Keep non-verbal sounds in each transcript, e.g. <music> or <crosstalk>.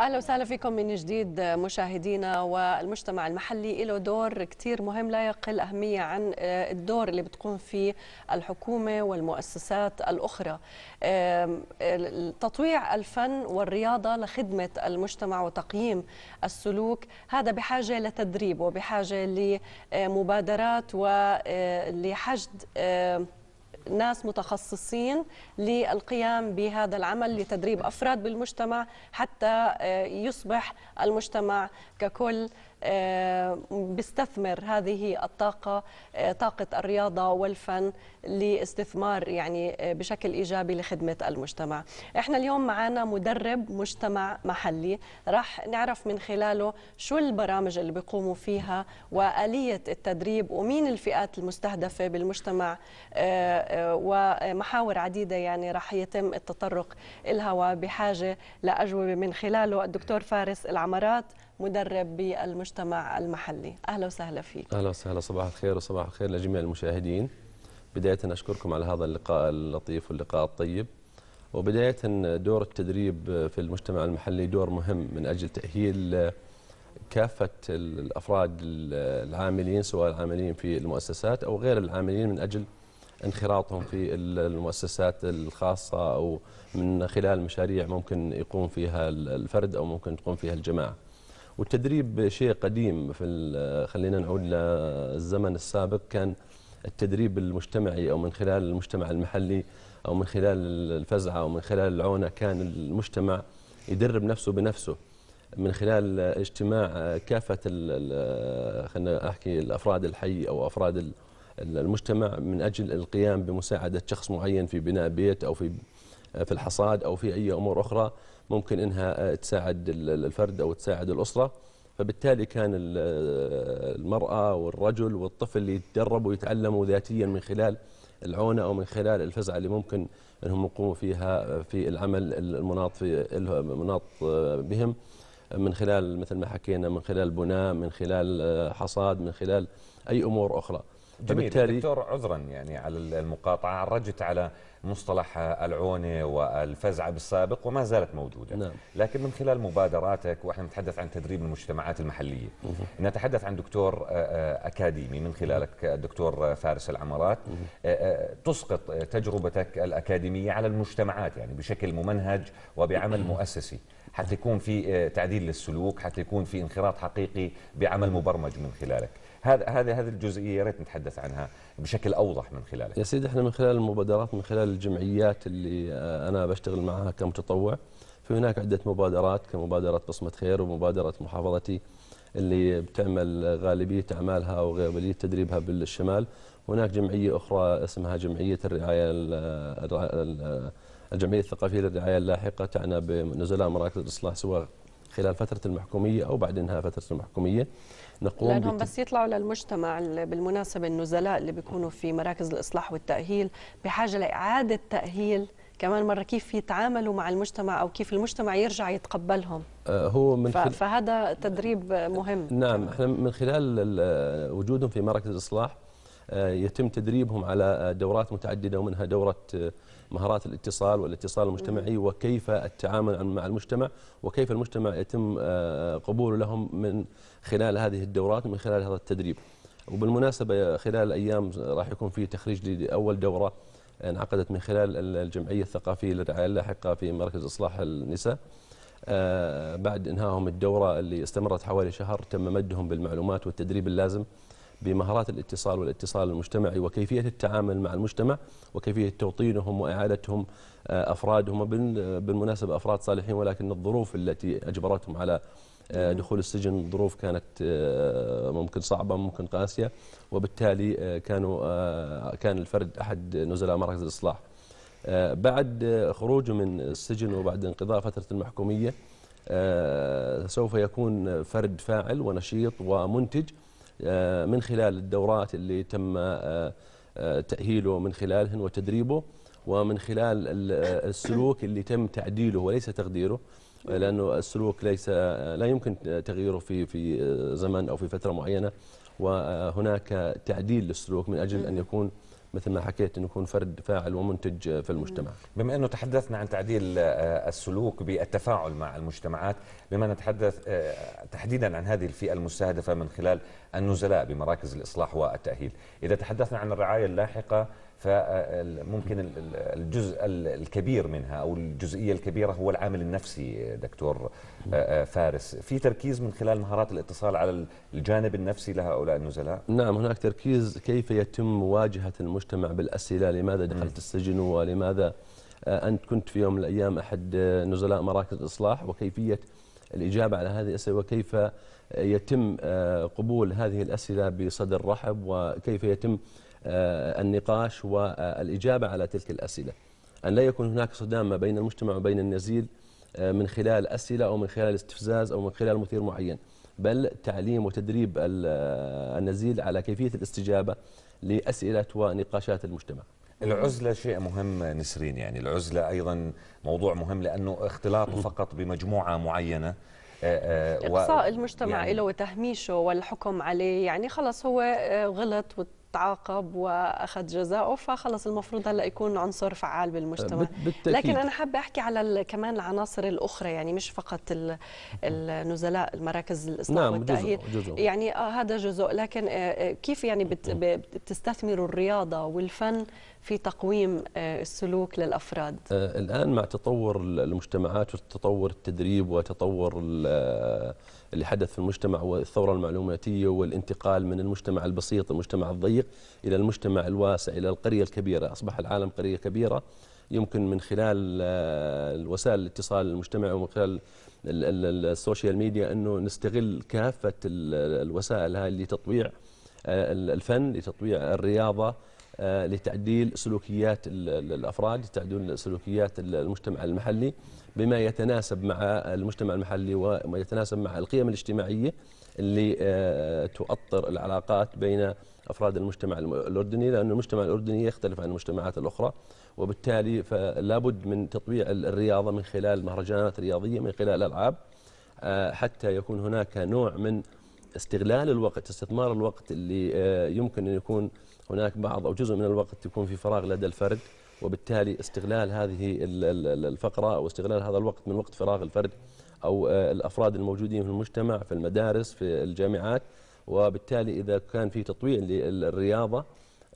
اهلا وسهلا فيكم من جديد مشاهدينا والمجتمع المحلي له دور كثير مهم لا يقل اهميه عن آه، الدور اللي بتقوم فيه الحكومه والمؤسسات الاخرى تطويع الفن والرياضه لخدمه المجتمع وتقييم السلوك هذا بحاجه لتدريب وبحاجه لمبادرات ولحشد آه، ناس متخصصين للقيام بهذا العمل لتدريب أفراد بالمجتمع حتى آه، يصبح المجتمع ككل آه، بيستثمر هذه الطاقة آه، طاقة الرياضة والفن لاستثمار يعني آه، بشكل إيجابي لخدمة المجتمع إحنا اليوم معنا مدرب مجتمع محلي راح نعرف من خلاله شو البرامج اللي بيقوموا فيها وآلية التدريب ومين الفئات المستهدفة بالمجتمع ومحاور عديدة يعني راح يتم التطرق لها وبحاجة لأجوبة من خلاله الدكتور فارس العمرات مدرب بالمجتمع المحلي أهلا وسهلا فيك أهلا وسهلا صباح الخير وصباح الخير لجميع المشاهدين بداية أشكركم على هذا اللقاء اللطيف واللقاء الطيب وبداية دور التدريب في المجتمع المحلي دور مهم من أجل تأهيل كافة الأفراد العاملين سواء العاملين في المؤسسات أو غير العاملين من أجل انخراطهم في المؤسسات الخاصة أو من خلال مشاريع ممكن يقوم فيها الفرد أو ممكن تقوم فيها الجماعة والتدريب شيء قديم في خلينا نعود للزمن السابق كان التدريب المجتمعي أو من خلال المجتمع المحلي أو من خلال الفزعة أو من خلال العونة كان المجتمع يدرب نفسه بنفسه من خلال اجتماع كافة خلينا أحكي الأفراد الحي أو أفراد المجتمع من أجل القيام بمساعدة شخص معين في بناء بيت أو في في الحصاد أو في أي أمور أخرى ممكن أنها آه، تساعد الفرد أو تساعد الأسرة فبالتالي كان آه، المرأة والرجل والطفل يتدربوا ويتعلموا ذاتيا من خلال العونة أو من خلال الفزعة اللي ممكن أنهم يقوموا فيها آه، في العمل المناط في المناط بهم من خلال مثل ما حكينا من خلال بناء من خلال حصاد من خلال أي أمور أخرى جميل دكتور عذرا يعني على المقاطعه عرجت على مصطلح العونه والفزعه بالسابق وما زالت موجوده نعم. لكن من خلال مبادراتك واحنا نتحدث عن تدريب المجتمعات المحليه مه. نتحدث عن دكتور آه، آه، اكاديمي من خلالك الدكتور فارس العمرات آه، تسقط تجربتك الاكاديميه على المجتمعات يعني بشكل ممنهج وبعمل مؤسسي حتى يكون في تعديل للسلوك حتى يكون في انخراط حقيقي بعمل مبرمج من خلالك هذا هذا هذه الجزئيه يا ريت نتحدث عنها بشكل اوضح من خلالك. يا سيدي احنا من خلال المبادرات من خلال الجمعيات اللي انا بشتغل معها كمتطوع في هناك عده مبادرات كمبادره بصمه خير ومبادره محافظتي اللي بتعمل غالبيه اعمالها وغالبيه تدريبها بالشمال، هناك جمعيه اخرى اسمها جمعيه الرعايه الجمعيه الثقافيه للرعايه اللاحقه تعنى بنزلاء مراكز الاصلاح سواء خلال فترة المحكومية أو بعد إنهاء فترة المحكومية نقوم لأنهم بس يطلعوا للمجتمع بالمناسبة النزلاء اللي بيكونوا في مراكز الإصلاح والتأهيل بحاجة لإعادة تأهيل كمان مرة كيف يتعاملوا مع المجتمع أو كيف المجتمع يرجع يتقبلهم آه، هو من خل... فهذا تدريب مهم نعم احنا من خلال آه، وجودهم في مراكز الإصلاح آه، يتم تدريبهم على آه، دورات متعددة ومنها دورة آه، مهارات الاتصال والاتصال المجتمعي وكيف التعامل مع المجتمع وكيف المجتمع يتم قبوله لهم من خلال هذه الدورات ومن خلال هذا التدريب وبالمناسبة خلال أيام راح يكون في تخريج لأول دورة انعقدت من خلال الجمعية الثقافية للرعاية اللاحقة في مركز إصلاح النساء بعد إنهائهم الدورة اللي استمرت حوالي شهر تم مدهم بالمعلومات والتدريب اللازم بمهارات الاتصال والاتصال المجتمعي وكيفية التعامل مع المجتمع وكيفية توطينهم وإعادتهم آه، أفرادهم بالمناسبة أفراد صالحين ولكن الظروف التي أجبرتهم على آه، نعم. دخول السجن ظروف كانت آه، ممكن صعبة ممكن قاسية وبالتالي كانوا كان الفرد أحد نزلاء مركز الإصلاح بعد خروجه من السجن وبعد انقضاء فترة المحكومية سوف يكون فرد فاعل ونشيط ومنتج آه، من خلال الدورات اللي تم آه، آه، تأهيله من خلالهن وتدريبه ومن خلال السلوك اللي تم تعديله وليس تغديره لانه السلوك ليس لا يمكن تغييره في في زمن او في فتره معينه وهناك تعديل للسلوك من اجل ان يكون مثل ما حكيت انه يكون فرد فاعل ومنتج في المجتمع. بما انه تحدثنا عن تعديل آه، السلوك بالتفاعل مع المجتمعات، بما نتحدث آه، تحديدا عن هذه الفئه المستهدفه من خلال النزلاء بمراكز الاصلاح والتاهيل، اذا تحدثنا عن الرعايه اللاحقه فممكن الجزء الكبير منها أو الجزئية الكبيرة هو العامل النفسي دكتور آه، آه، فارس في تركيز من خلال مهارات الاتصال على الجانب النفسي لهؤلاء النزلاء؟ نعم هناك تركيز كيف يتم مواجهة المجتمع بالأسئلة لماذا دخلت السجن ولماذا آه، أنت كنت في يوم من الأيام أحد نزلاء مراكز الإصلاح وكيفية الإجابة على هذه الأسئلة وكيف يتم قبول هذه الأسئلة بصدر رحب وكيف يتم آه، النقاش والإجابة على تلك الأسئلة أن لا يكون هناك صدام ما بين المجتمع وبين النزيل آه، من خلال أسئلة أو من خلال استفزاز أو من خلال مثير معين بل تعليم وتدريب آه، النزيل على كيفية الاستجابة لأسئلة ونقاشات المجتمع العزلة شيء مهم نسرين يعني العزلة أيضا موضوع مهم لأنه اختلاطه <coughs> فقط بمجموعة معينة اقصاء و... المجتمع يعني... له وتهميشه والحكم عليه يعني خلص هو غلط تعاقب واخذ جزاءه فخلص المفروض هلا يكون عنصر فعال بالمجتمع بالتأكيد. لكن انا حابه احكي على كمان العناصر الاخرى يعني مش فقط النزلاء المراكز الاصلاح نعم والتاهيل جزء جزء. يعني آه، هذا جزء لكن آه، آه، كيف يعني نعم. بتستثمروا الرياضه والفن في تقويم السلوك للافراد الان مع تطور المجتمعات وتطور التدريب وتطور اللي حدث في المجتمع والثورة المعلوماتية والانتقال من المجتمع البسيط المجتمع الضيق إلى المجتمع الواسع إلى القرية الكبيرة أصبح العالم قرية كبيرة يمكن من خلال آه، وسائل الاتصال المجتمعي ومن خلال السوشيال ميديا أنه نستغل كافة الوسائل هذه لتطويع آه، الفن لتطويع الرياضة آه، لتعديل سلوكيات الأفراد لتعديل سلوكيات المجتمع المحلي بما يتناسب مع المجتمع المحلي وما يتناسب مع القيم الاجتماعية اللي آه، تؤطر العلاقات بين أفراد المجتمع الأردني لأن المجتمع الأردني يختلف عن المجتمعات الأخرى وبالتالي فلا بد من تطبيع الرياضة من خلال مهرجانات رياضية من خلال ألعاب آه، حتى يكون هناك نوع من استغلال الوقت استثمار الوقت اللي آه، يمكن أن يكون هناك بعض أو جزء من الوقت يكون في فراغ لدى الفرد وبالتالي استغلال هذه الفقرة أو استغلال هذا الوقت من وقت فراغ الفرد أو آه، الأفراد الموجودين في المجتمع في المدارس في الجامعات وبالتالي إذا كان في تطويع للرياضة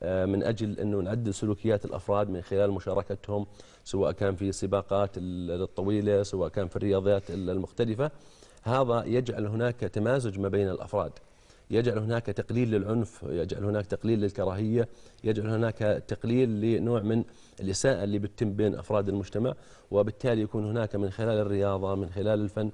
آه، من أجل أنه نعدل سلوكيات الأفراد من خلال مشاركتهم سواء كان في سباقات الطويلة سواء كان في الرياضات المختلفة هذا يجعل هناك تمازج ما بين الأفراد يجعل هناك تقليل للعنف يجعل هناك تقليل للكراهية يجعل هناك تقليل لنوع من الإساءة اللي بتتم بين أفراد المجتمع وبالتالي يكون هناك من خلال الرياضة من خلال الفن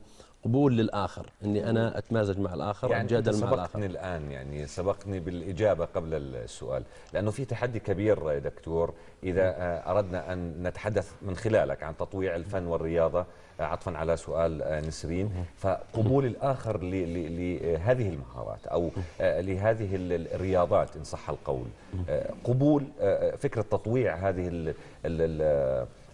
قبول للآخر أني أنا أتمازج مع الآخر يعني أتجادل مع الآخر الآن يعني سبقني بالإجابة قبل السؤال لأنه في تحدي كبير يا دكتور إذا آه، أردنا أن نتحدث من خلالك عن تطويع الفن والرياضة آه، عطفا على سؤال آه، نسرين فقبول الآخر لهذه المهارات أو لهذه الرياضات إن صح القول قبول فكرة تطويع هذه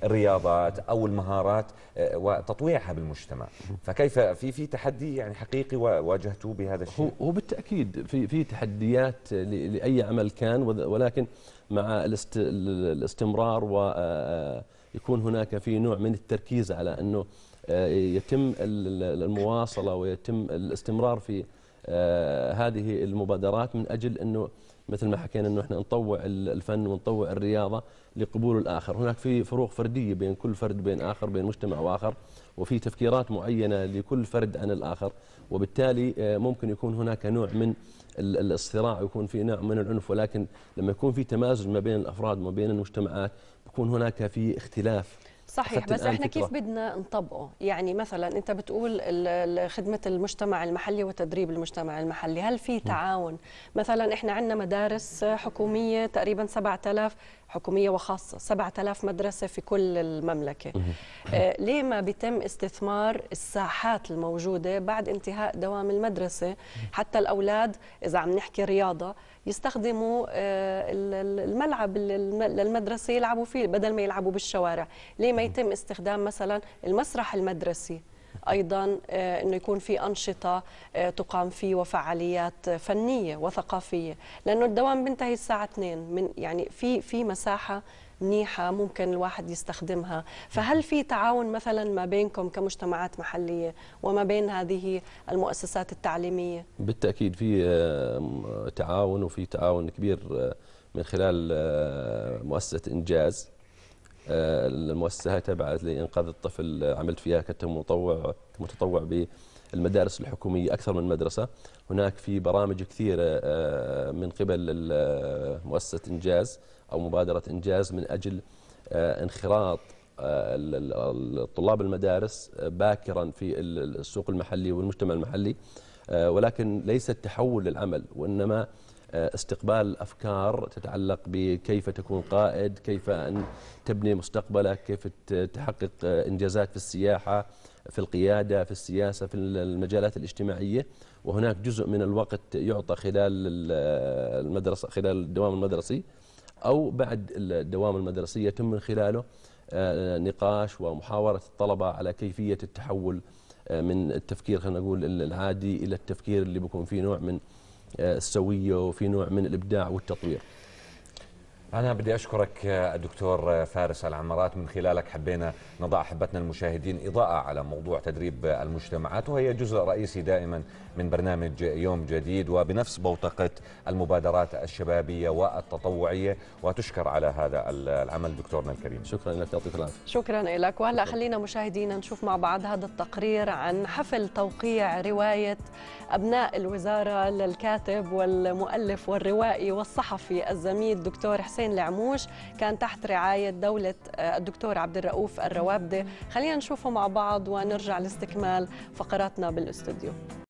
الرياضات او المهارات آه، وتطويعها بالمجتمع فكيف في في تحدي يعني حقيقي واجهتوه بهذا الشيء هو بالتاكيد في في تحديات لاي عمل كان ولكن مع الاستمرار ويكون آه، هناك في نوع من التركيز على انه آه، يتم المواصله ويتم الاستمرار في آه، هذه المبادرات من أجل أنه مثل ما حكينا أنه احنا نطوع الفن ونطوع الرياضة لقبول الآخر هناك في فروق فردية بين كل فرد بين آخر بين مجتمع وآخر وفي تفكيرات معينة لكل فرد عن الآخر وبالتالي آه، ممكن يكون هناك نوع من الصراع ويكون في نوع من العنف ولكن لما يكون في تمازج ما بين الأفراد وما بين المجتمعات بكون هناك في اختلاف صحيح بس احنا كيف بدنا نطبقه يعني مثلا انت بتقول خدمه المجتمع المحلي وتدريب المجتمع المحلي هل في تعاون مثلا احنا عندنا مدارس حكوميه تقريبا 7000 حكومية وخاصة 7000 مدرسة في كل المملكة آه، ليه ما بيتم استثمار الساحات الموجودة بعد انتهاء دوام المدرسة حتى الأولاد إذا عم نحكي رياضة يستخدموا آه، الملعب للمدرسة يلعبوا فيه بدل ما يلعبوا بالشوارع ليه ما يتم استخدام مثلا المسرح المدرسي ايضا آه، انه يكون في انشطه آه، تقام فيه وفعاليات فنيه وثقافيه لانه الدوام بينتهي الساعه 2 من يعني في في مساحه منيحة ممكن الواحد يستخدمها فهل في تعاون مثلا ما بينكم كمجتمعات محلية وما بين هذه المؤسسات التعليمية بالتأكيد في آه، تعاون وفي تعاون كبير من خلال مؤسسة إنجاز آه، المؤسسه هاي تبعت لانقاذ الطفل آه، عملت فيها كمتطوع متطوع بالمدارس الحكوميه اكثر من مدرسه هناك في برامج كثيره آه، من قبل مؤسسه انجاز او مبادره انجاز من اجل انخراط الطلاب المدارس باكرا في السوق المحلي والمجتمع المحلي ولكن ليس التحول للعمل وانما آه، استقبال أفكار تتعلق بكيف تكون قائد كيف أن تبني مستقبلك كيف تحقق إنجازات في السياحة في القيادة في السياسة في المجالات الاجتماعية وهناك جزء من الوقت يعطى خلال المدرسة خلال الدوام المدرسي أو بعد الدوام المدرسي يتم من خلاله آه، نقاش ومحاورة الطلبة على كيفية التحول آه، من التفكير خلينا نقول العادي إلى التفكير اللي بيكون فيه نوع من السويه آه، وفي نوع من الابداع والتطوير أنا بدي أشكرك الدكتور فارس العمرات من خلالك حبينا نضع أحبتنا المشاهدين إضاءة على موضوع تدريب المجتمعات وهي جزء رئيسي دائما من برنامج يوم جديد وبنفس بوتقة المبادرات الشبابية والتطوعية وتشكر على هذا العمل دكتورنا الكريم شكرا لك يعطيك العافية شكرا لك وهلا خلينا مشاهدينا نشوف مع بعض هذا التقرير عن حفل توقيع رواية أبناء الوزارة للكاتب والمؤلف والروائي والصحفي الزميل دكتور حسين حسين العموش كان تحت رعاية دولة آه، الدكتور عبد الرؤوف الروابدة خلينا نشوفه مع بعض ونرجع لاستكمال فقراتنا بالاستوديو